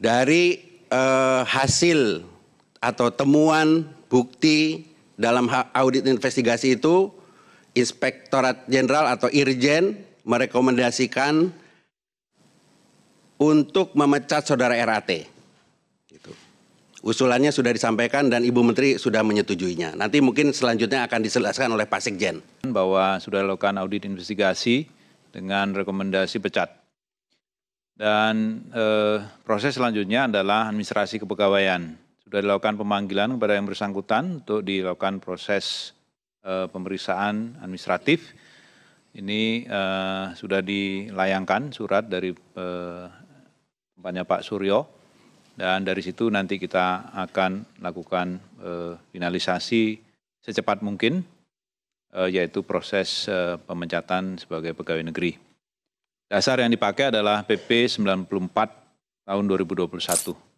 dari eh, hasil atau temuan bukti dalam audit investigasi itu Inspektorat Jenderal atau Irjen merekomendasikan untuk memecat saudara RAT. Gitu. Usulannya sudah disampaikan dan Ibu Menteri sudah menyetujuinya. Nanti mungkin selanjutnya akan diselesaikan oleh Pak Sekjen. Bahwa sudah dilakukan audit investigasi dengan rekomendasi pecat. Dan e, proses selanjutnya adalah administrasi kepegawaian. Sudah dilakukan pemanggilan kepada yang bersangkutan untuk dilakukan proses e, pemeriksaan administratif. Ini e, sudah dilayangkan surat dari e, tempatnya Pak Suryo. Dan dari situ nanti kita akan lakukan e, finalisasi secepat mungkin, e, yaitu proses e, pemecatan sebagai pegawai negeri. Dasar yang dipakai adalah PP 94 tahun 2021.